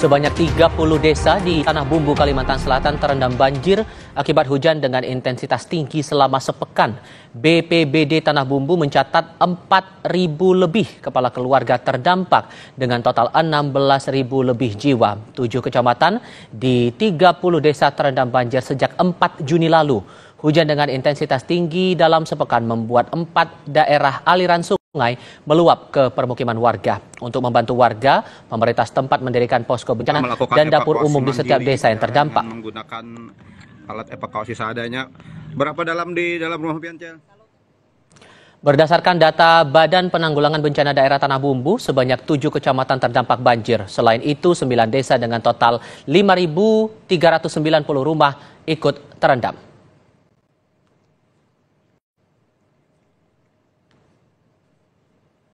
Sebanyak 30 desa di Tanah Bumbu, Kalimantan Selatan terendam banjir akibat hujan dengan intensitas tinggi selama sepekan. BPBD Tanah Bumbu mencatat 4.000 lebih kepala keluarga terdampak dengan total 16.000 lebih jiwa. Tujuh kecamatan di 30 desa terendam banjir sejak 4 Juni lalu. Hujan dengan intensitas tinggi dalam sepekan membuat empat daerah aliran sungai sungai meluap ke permukiman warga. Untuk membantu warga, pemerintah setempat mendirikan posko bencana dan dapur umum di setiap desa yang terdampak. Menggunakan alat evakuasi seadanya. Berapa dalam di dalam rumah Piancel? Berdasarkan data Badan Penanggulangan Bencana Daerah Tanah Bumbu, sebanyak 7 kecamatan terdampak banjir. Selain itu, 9 desa dengan total 5.390 rumah ikut terendam.